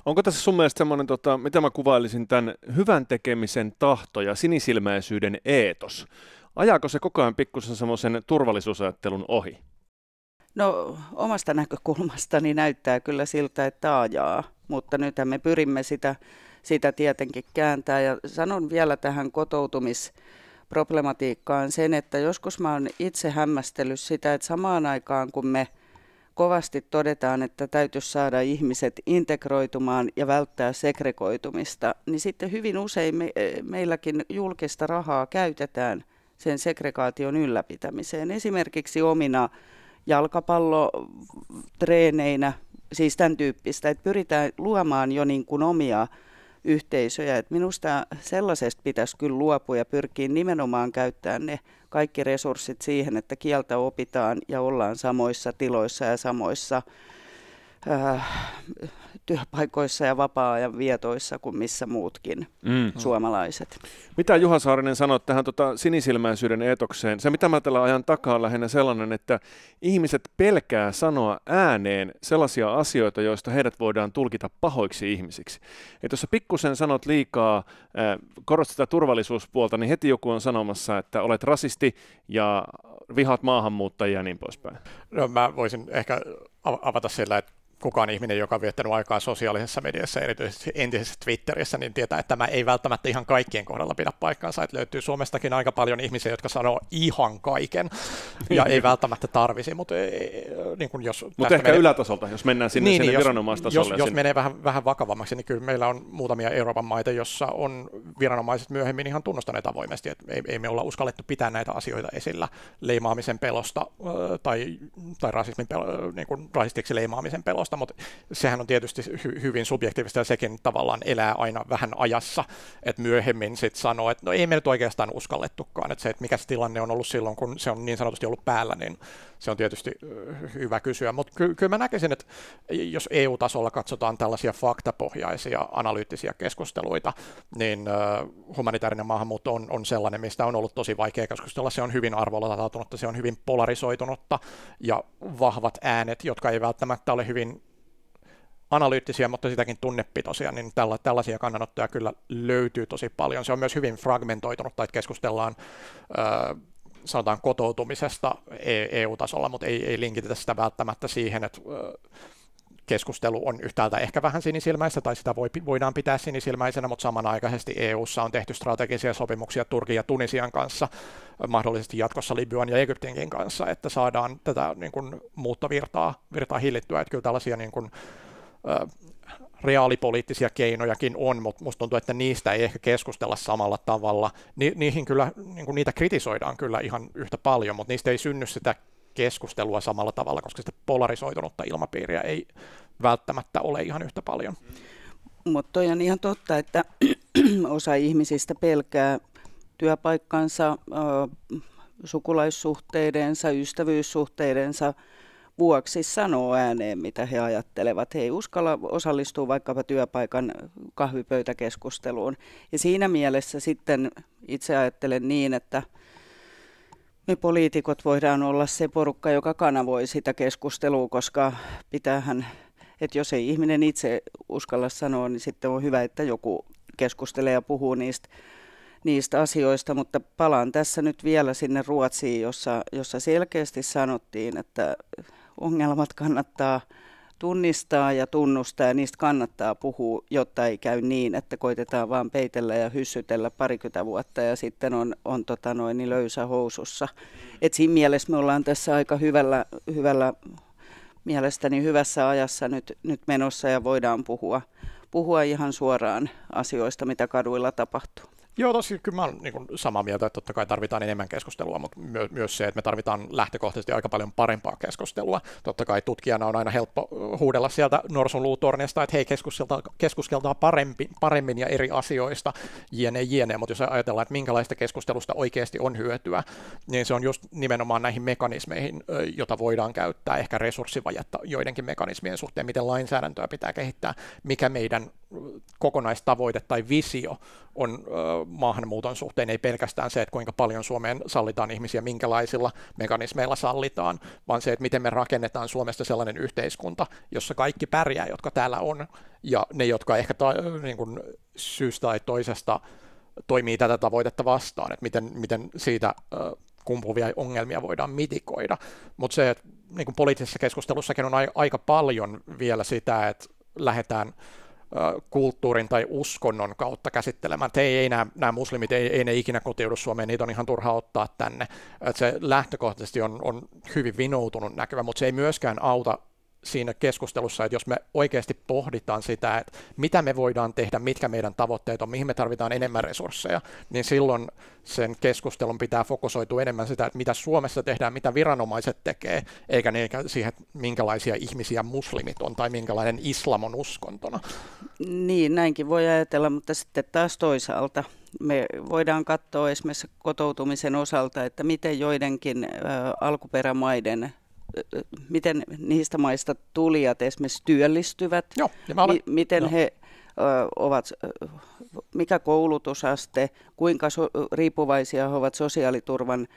Onko tässä sun mielestä semmoinen, tota, mitä mä kuvailisin, tämän hyvän tekemisen tahto ja sinisilmäisyyden eetos? Ajaako se koko ajan pikkusen semmoisen turvallisuusajattelun ohi? No omasta näkökulmastani niin näyttää kyllä siltä, että ajaa, mutta nyt me pyrimme sitä, sitä tietenkin kääntää. Ja sanon vielä tähän kotoutumis problematiikkaan sen, että joskus mä oon itse hämmästellyt sitä, että samaan aikaan kun me kovasti todetaan, että täytyisi saada ihmiset integroitumaan ja välttää segregoitumista, niin sitten hyvin usein me, meilläkin julkista rahaa käytetään sen segregaation ylläpitämiseen. Esimerkiksi omina jalkapallotreeneinä, siis tämän tyyppistä, että pyritään luomaan jo niin kuin omia yhteisöjä. Et minusta sellaisesta pitäisi kyllä luopua ja pyrkiä nimenomaan käyttämään ne kaikki resurssit siihen, että kieltä opitaan ja ollaan samoissa tiloissa ja samoissa Äh, työpaikoissa ja vapaa-ajan vietoissa kuin missä muutkin mm. suomalaiset. Mitä Juha Saarinen sanoi tähän tota sinisilmäisyyden etokseen? Se, mitä mä tällä ajan takaa on lähinnä sellainen, että ihmiset pelkää sanoa ääneen sellaisia asioita, joista heidät voidaan tulkita pahoiksi ihmisiksi. Että jos sä pikkusen sanot liikaa, äh, korostat sitä turvallisuuspuolta, niin heti joku on sanomassa, että olet rasisti ja vihaat maahanmuuttajia ja niin poispäin. No mä voisin ehkä avata sillä, että kukaan ihminen, joka on viettänyt aikaa sosiaalisessa mediassa, erityisesti entisessä Twitterissä, niin tietää, että tämä ei välttämättä ihan kaikkien kohdalla pidä paikkaansa. Että löytyy Suomestakin aika paljon ihmisiä, jotka sanoo ihan kaiken, ja ei välttämättä tarvisi, mutta eh, eh, niin kuin jos... Mut ehkä menee... ylätasolta, jos mennään sinne, niin, sinne niin, viranomaistasolle. Jos, jos, sinne... jos menee vähän, vähän vakavammaksi, niin kyllä meillä on muutamia Euroopan maita, jossa on viranomaiset myöhemmin ihan tunnustaneet avoimesti, että ei, ei me olla uskallettu pitää näitä asioita esillä leimaamisen pelosta tai, tai rasismin pelo, niin kuin rasistiksi leimaamisen pelosta, sellaista, mutta sehän on tietysti hy- hyvin subjektiivista ja sekin tavallaan elää aina vähän ajassa, että myöhemmin sitten sanoo, että no ei me nyt oikeastaan uskallettukaan, että se, että mikä se tilanne on ollut silloin, kun se on niin sanotusti ollut päällä, niin se on tietysti hyvä kysyä, mutta ky- kyllä mä näkisin, että jos EU-tasolla katsotaan tällaisia faktapohjaisia analyyttisia keskusteluita, niin humanitaarinen maahanmuutto on, on sellainen, mistä on ollut tosi vaikea keskustella. Se on hyvin arvolatautunutta, se on hyvin polarisoitunutta ja vahvat äänet, jotka ei välttämättä ole hyvin analyyttisiä, mutta sitäkin tunnepitoisia, niin tällä, tällaisia kannanottoja kyllä löytyy tosi paljon. Se on myös hyvin fragmentoitunut, tai keskustellaan ö, sanotaan kotoutumisesta EU-tasolla, e mutta ei, ei linkitetä sitä välttämättä siihen, että keskustelu on yhtäältä ehkä vähän sinisilmäistä, tai sitä voi, voidaan pitää sinisilmäisenä, mutta samanaikaisesti EU:ssa on tehty strategisia sopimuksia Turkin ja Tunisian kanssa, mahdollisesti jatkossa Libyan ja Egyptinkin kanssa, että saadaan tätä niin kuin, muuttovirtaa virtaa hillittyä, että kyllä tällaisia niin kuin, reaalipoliittisia keinojakin on, mutta musta tuntuu, että niistä ei ehkä keskustella samalla tavalla. Ni- niihin kyllä, niin kuin niitä kritisoidaan kyllä ihan yhtä paljon, mutta niistä ei synny sitä keskustelua samalla tavalla, koska sitä polarisoitunutta ilmapiiriä ei välttämättä ole ihan yhtä paljon. Mutta on ihan totta, että [clears throat] osa ihmisistä pelkää työpaikkansa, sukulaissuhteidensa, ystävyyssuhteidensa vuoksi sanoo ääneen, mitä he ajattelevat. He ei uskalla osallistua vaikkapa työpaikan kahvipöytäkeskusteluun. Ja siinä mielessä sitten itse ajattelen niin, että me poliitikot voidaan olla se porukka, joka kanavoi sitä keskustelua, koska pitäähän, että jos ei ihminen itse uskalla sanoa, niin sitten on hyvä, että joku keskustelee ja puhuu niistä niistä asioista, mutta palaan tässä nyt vielä sinne Ruotsiin, jossa, jossa selkeästi sanottiin, että ongelmat kannattaa tunnistaa ja tunnustaa ja niistä kannattaa puhua, jotta ei käy niin, että koitetaan vaan peitellä ja hyssytellä parikymmentä vuotta ja sitten on, on tota noin, niin löysä housussa. Et siinä mielessä me ollaan tässä aika hyvällä, hyvällä mielestäni hyvässä ajassa nyt, nyt menossa ja voidaan puhua, puhua ihan suoraan asioista, mitä kaduilla tapahtuu. Joo, tosi kyllä mä olen niin kuin samaa mieltä, että totta kai tarvitaan enemmän keskustelua, mutta my- myös se, että me tarvitaan lähtökohtaisesti aika paljon parempaa keskustelua. Totta kai tutkijana on aina helppo huudella sieltä luutornista, että hei, keskusteltaan, keskusteltaan parempi, paremmin ja eri asioista, jne, jne, mutta jos ajatellaan, että minkälaista keskustelusta oikeasti on hyötyä, niin se on just nimenomaan näihin mekanismeihin, jota voidaan käyttää, ehkä resurssivajetta joidenkin mekanismien suhteen, miten lainsäädäntöä pitää kehittää, mikä meidän kokonaistavoite tai visio on maahanmuuton suhteen, ei pelkästään se, että kuinka paljon Suomeen sallitaan ihmisiä, minkälaisilla mekanismeilla sallitaan, vaan se, että miten me rakennetaan Suomesta sellainen yhteiskunta, jossa kaikki pärjää, jotka täällä on, ja ne, jotka ehkä ta- niin kuin syystä tai toisesta toimii tätä tavoitetta vastaan, että miten, miten siitä kumpuvia ongelmia voidaan mitikoida. Mutta se, että niin kuin poliittisessa keskustelussakin on aika paljon vielä sitä, että lähdetään kulttuurin tai uskonnon kautta käsittelemään. Te ei, ei nämä, nämä muslimit, ei, ei ne ikinä kotiudu Suomeen, niitä on ihan turha ottaa tänne. että se lähtökohtaisesti on, on hyvin vinoutunut näkyvä, mutta se ei myöskään auta siinä keskustelussa, että jos me oikeasti pohditaan sitä, että mitä me voidaan tehdä, mitkä meidän tavoitteet on, mihin me tarvitaan enemmän resursseja, niin silloin sen keskustelun pitää fokusoitua enemmän sitä, että mitä Suomessa tehdään, mitä viranomaiset tekee, eikä niinkään siihen, minkälaisia ihmisiä muslimit on tai minkälainen islam on uskontona. Niin, näinkin voi ajatella, mutta sitten taas toisaalta me voidaan katsoa esimerkiksi kotoutumisen osalta, että miten joidenkin alkuperämaiden miten niistä maista tulijat esimerkiksi työllistyvät, Joo, ja mä olen. Mi- miten Joo. he ö, ovat, mikä koulutusaste, kuinka so- riippuvaisia he ovat sosiaaliturvan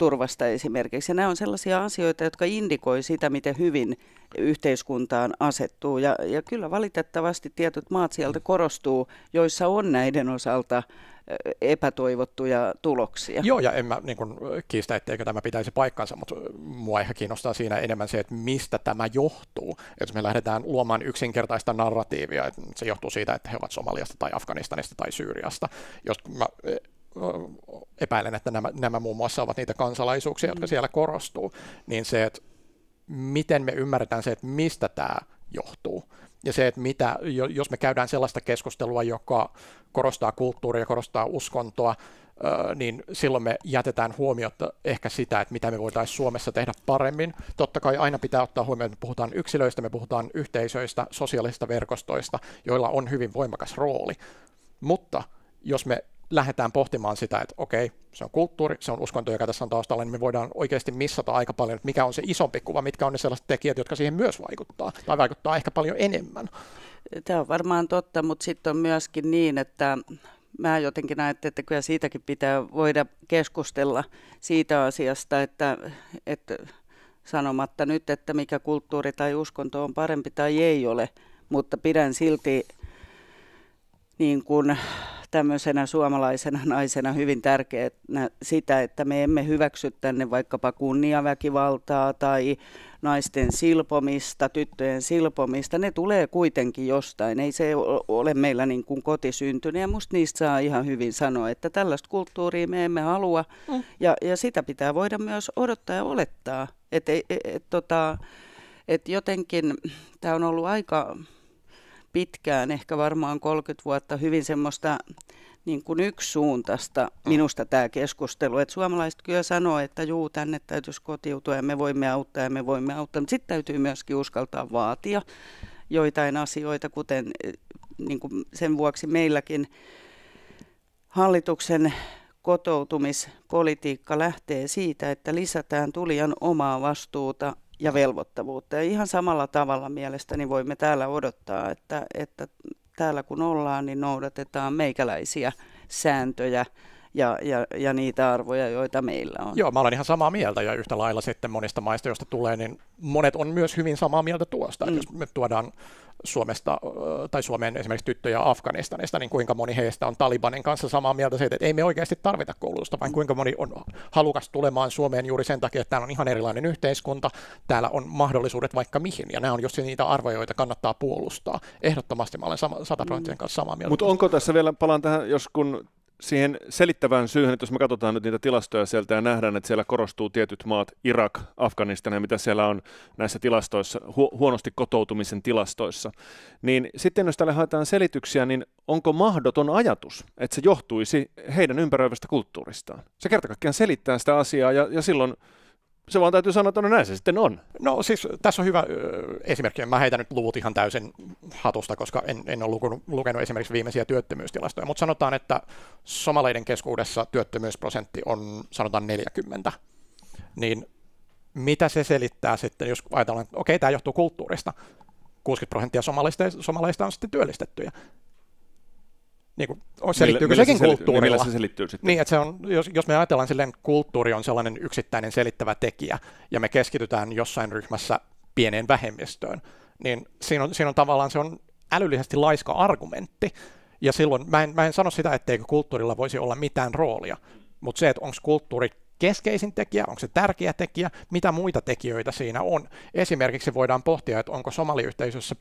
turvasta esimerkiksi. Ja nämä on sellaisia asioita, jotka indikoi sitä, miten hyvin yhteiskuntaan asettuu. Ja, ja kyllä valitettavasti tietyt maat sieltä korostuu, joissa on näiden osalta epätoivottuja tuloksia. Joo, ja en mä niin kun, kiistä, etteikö tämä pitäisi paikkansa, mutta mua ehkä kiinnostaa siinä enemmän se, että mistä tämä johtuu. Jos me lähdetään luomaan yksinkertaista narratiivia, että se johtuu siitä, että he ovat Somaliasta tai Afganistanista tai Syyriasta. Jos mä epäilen, että nämä, nämä muun muassa ovat niitä kansalaisuuksia, jotka mm. siellä korostuu, niin se, että miten me ymmärretään se, että mistä tämä johtuu. Ja se, että mitä, jos me käydään sellaista keskustelua, joka korostaa kulttuuria, korostaa uskontoa, niin silloin me jätetään huomiota ehkä sitä, että mitä me voitaisiin Suomessa tehdä paremmin. Totta kai aina pitää ottaa huomioon, että me puhutaan yksilöistä, me puhutaan yhteisöistä, sosiaalisista verkostoista, joilla on hyvin voimakas rooli. Mutta jos me lähdetään pohtimaan sitä, että okei, se on kulttuuri, se on uskonto, joka tässä on taustalla, niin me voidaan oikeasti missata aika paljon, että mikä on se isompi kuva, mitkä on ne sellaiset tekijät, jotka siihen myös vaikuttaa, tai vaikuttaa ehkä paljon enemmän. Tämä on varmaan totta, mutta sitten on myöskin niin, että mä jotenkin ajattelen, että kyllä siitäkin pitää voida keskustella siitä asiasta, että, että sanomatta nyt, että mikä kulttuuri tai uskonto on parempi tai ei ole, mutta pidän silti niin kuin tämmöisenä suomalaisena [laughs] naisena hyvin tärkeänä sitä, että me emme hyväksy tänne vaikkapa kunniaväkivaltaa tai naisten silpomista, tyttöjen silpomista. Ne tulee kuitenkin jostain. Ei se ole meillä niin kuin kotisyntynyt ja musta niistä saa ihan hyvin sanoa, että tällaista kulttuuria me emme halua mm. ja, ja sitä pitää voida myös odottaa ja olettaa. Et, et, e-, et, tota, et jotenkin tämä on ollut aika pitkään, ehkä varmaan 30 vuotta, hyvin semmoista niin kuin yksisuuntaista mm. minusta tämä keskustelu. Että suomalaiset kyllä sanoo, että juu, tänne täytyisi kotiutua ja me voimme auttaa ja me voimme auttaa. Mutta sitten täytyy myöskin uskaltaa vaatia joitain asioita, kuten eh, niin kuin sen vuoksi meilläkin hallituksen kotoutumispolitiikka lähtee siitä, että lisätään tulijan omaa vastuuta ja velvoittavuutta. Ja ihan samalla tavalla mielestäni voimme täällä odottaa, että, että täällä kun ollaan, niin noudatetaan meikäläisiä sääntöjä ja, ja, ja niitä arvoja, joita meillä on. Joo, mä olen ihan samaa mieltä ja yhtä lailla sitten monista maista, joista tulee, niin monet on myös hyvin samaa mieltä tuosta. Mm. Jos me tuodaan Suomesta tai Suomen esimerkiksi tyttöjä Afganistanista, niin kuinka moni heistä on Talibanin kanssa samaa mieltä siitä, että ei me oikeasti tarvita koulutusta, vaan mm. kuinka moni on halukas tulemaan Suomeen juuri sen takia, että täällä on ihan erilainen yhteiskunta, täällä on mahdollisuudet vaikka mihin, ja nämä on just niitä arvoja, joita kannattaa puolustaa. Ehdottomasti mä olen sama, 100 prosenttisen mm. kanssa samaa mieltä. Mutta onko tässä vielä, palaan tähän, jos kun siihen selittävään syyhyn, että jos me katsotaan nyt niitä tilastoja sieltä ja nähdään, että siellä korostuu tietyt maat, Irak, Afganistan ja mitä siellä on näissä tilastoissa, hu- huonosti kotoutumisen tilastoissa, niin sitten jos tälle haetaan selityksiä, niin onko mahdoton ajatus, että se johtuisi heidän ympäröivästä kulttuuristaan? Se kertakaikkiaan selittää sitä asiaa ja, ja silloin se vaan täytyy sanoa, että no näin se sitten on. No siis tässä on hyvä esimerkki. Mä heitän nyt luut ihan täysin hatusta, koska en, en ole lukenut, lukenut esimerkiksi viimeisiä työttömyystilastoja, mutta sanotaan, että somaleiden keskuudessa työttömyysprosentti on sanotaan 40. Niin mitä se selittää sitten, jos ajatellaan, että okei, tämä johtuu kulttuurista. 60 prosenttia somaleista, somaleista on sitten työllistettyjä niin kuin, selittyykö millä, sekin se kulttuurilla? Millä se selittyy sitten? Niin, että se on, jos, jos me ajatellaan silleen, kulttuuri on sellainen yksittäinen selittävä tekijä, ja me keskitytään jossain ryhmässä pieneen vähemmistöön, niin siinä on, siinä on tavallaan se on älyllisesti laiska argumentti, ja silloin mä en, mä en sano sitä, etteikö kulttuurilla voisi olla mitään roolia, mutta se, että onko kulttuuri keskeisin tekijä, onko se tärkeä tekijä, mitä muita tekijöitä siinä on. Esimerkiksi voidaan pohtia, että onko somaliyhteisössä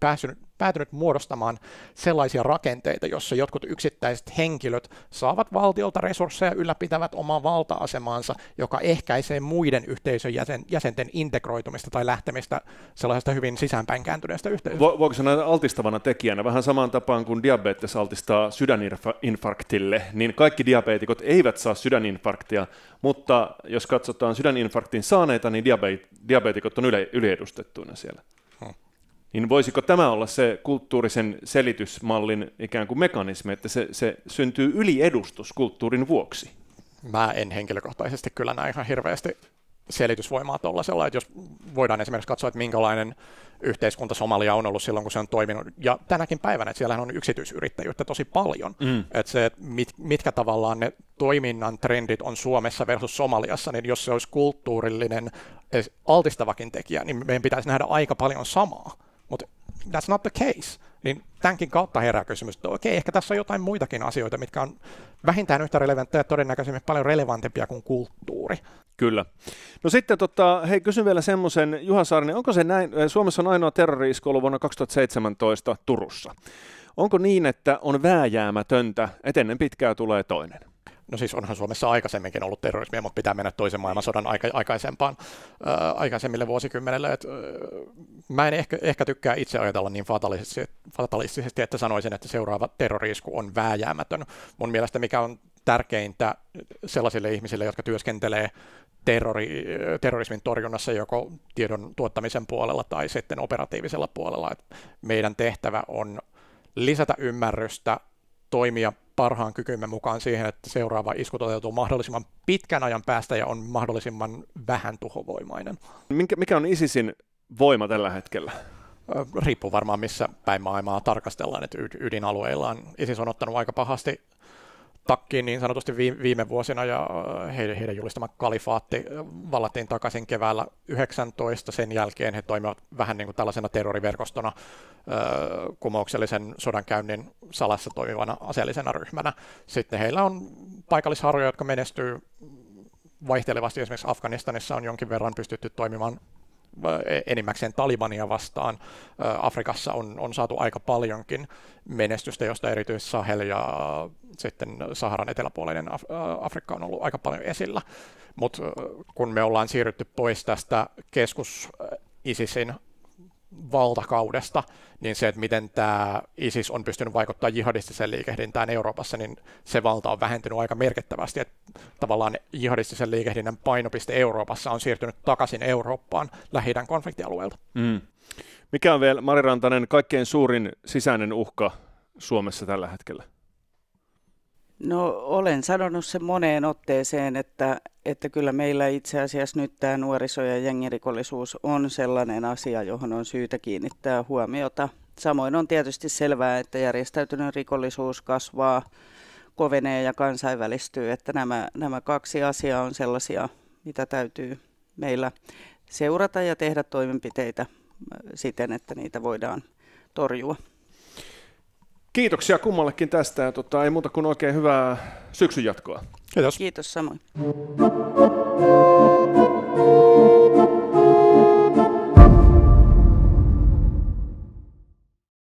päässyt päätynyt muodostamaan sellaisia rakenteita, jossa jotkut yksittäiset henkilöt saavat valtiolta resursseja, ylläpitävät omaa valta-asemaansa, joka ehkäisee muiden yhteisön jäsen, jäsenten integroitumista tai lähtemistä sellaisesta hyvin sisäänpäin kääntyneestä yhteisöstä. Vo, voiko sanoa altistavana tekijänä, vähän samaan tapaan kuin diabetes altistaa sydäninfarktille, niin kaikki diabeetikot eivät saa sydäninfarktia, mutta jos katsotaan sydäninfarktin saaneita, niin diabeetikot on yliedustettuina siellä niin voisiko tämä olla se kulttuurisen selitysmallin ikään kuin mekanismi, että se, se syntyy yliedustus kulttuurin vuoksi? Mä en henkilökohtaisesti kyllä näe ihan hirveästi selitysvoimaa tuollaisella, että jos voidaan esimerkiksi katsoa, että minkälainen yhteiskunta Somalia on ollut silloin, kun se on toiminut, ja tänäkin päivänä, että siellä on yksityisyrittäjyyttä tosi paljon, mm. että se, että mit, mitkä tavallaan ne toiminnan trendit on Suomessa versus Somaliassa, niin jos se olisi kulttuurillinen eh, altistavakin tekijä, niin meidän pitäisi nähdä aika paljon samaa that's not the case, niin tämänkin kautta herää kysymys, että okei, ehkä tässä on jotain muitakin asioita, mitkä on vähintään yhtä relevantteja ja todennäköisemmin paljon relevantempia kuin kulttuuri. Kyllä. No sitten, tota, hei, kysyn vielä semmoisen, Juha Saarinen, onko se näin, eh, Suomessa on ainoa terrori ollut vuonna 2017 Turussa. Onko niin, että on vääjäämätöntä, että ennen pitkää tulee toinen? No siis onhan Suomessa aikaisemminkin ollut terrorismia, mutta pitää mennä toisen maailmansodan aika, aikaisempaan, äh, aikaisemmille vuosikymmenelle. Et, äh, mä en ehkä, ehkä tykkää itse ajatella niin fatalistisesti, fatalistisesti, että sanoisin, että seuraava terrorisku on vääjäämätön. Mun mielestä mikä on tärkeintä sellaisille ihmisille, jotka työskentelee terrori, terrorismin torjunnassa joko tiedon tuottamisen puolella tai sitten operatiivisella puolella. Et meidän tehtävä on lisätä ymmärrystä toimia parhaan kykymme mukaan siihen, että seuraava isku toteutuu mahdollisimman pitkän ajan päästä ja on mahdollisimman vähän tuhovoimainen. Minkä, mikä on ISISin voima tällä hetkellä? Riippuu varmaan missä päin maailmaa tarkastellaan, että ydinalueillaan ISIS on ottanut aika pahasti takkiin niin sanotusti viime vuosina ja äh, heidän, heidän julistama kalifaatti äh, vallattiin takaisin keväällä 19. Sen jälkeen he toimivat vähän niin kuin tällaisena terroriverkostona äh, kumouksellisen sodankäynnin salassa toimivana aseellisena ryhmänä. Sitten heillä on paikallisharjoja, jotka menestyy vaihtelevasti esimerkiksi Afganistanissa on jonkin verran pystytty toimimaan enimmäkseen Talibania vastaan Afrikassa on, on saatu aika paljonkin menestystä, josta erityisesti Sahel ja sitten Saharan eteläpuoleinen Af- Afrikka on ollut aika paljon esillä. Mutta kun me ollaan siirrytty pois tästä keskus ISISin valtakaudesta, niin se, että miten tämä ISIS on pystynyt vaikuttaa jihadistiseen liikehdintään Euroopassa, niin se valta on vähentynyt aika merkittävästi. Että tavallaan jihadistisen liikehdinnän painopiste Euroopassa on siirtynyt takaisin Eurooppaan lähi konfliktialueelta. Mm. Mikä on vielä, Mari Rantanen, kaikkein suurin sisäinen uhka Suomessa tällä hetkellä? No olen sanonut sen moneen otteeseen, että, että kyllä meillä itse asiassa nyt tämä nuoriso- ja jengirikollisuus on sellainen asia, johon on syytä kiinnittää huomiota. Samoin on tietysti selvää, että järjestäytynyt rikollisuus kasvaa, kovenee ja kansainvälistyy, että nämä, nämä kaksi asiaa on sellaisia, mitä täytyy meillä seurata ja tehdä toimenpiteitä äh, siten, että niitä voidaan torjua. Kiitoksia kummallekin tästä ja tota, ei muuta kuin oikein hyvää syksyn jatkoa. Kiitos. Kiitos samoin.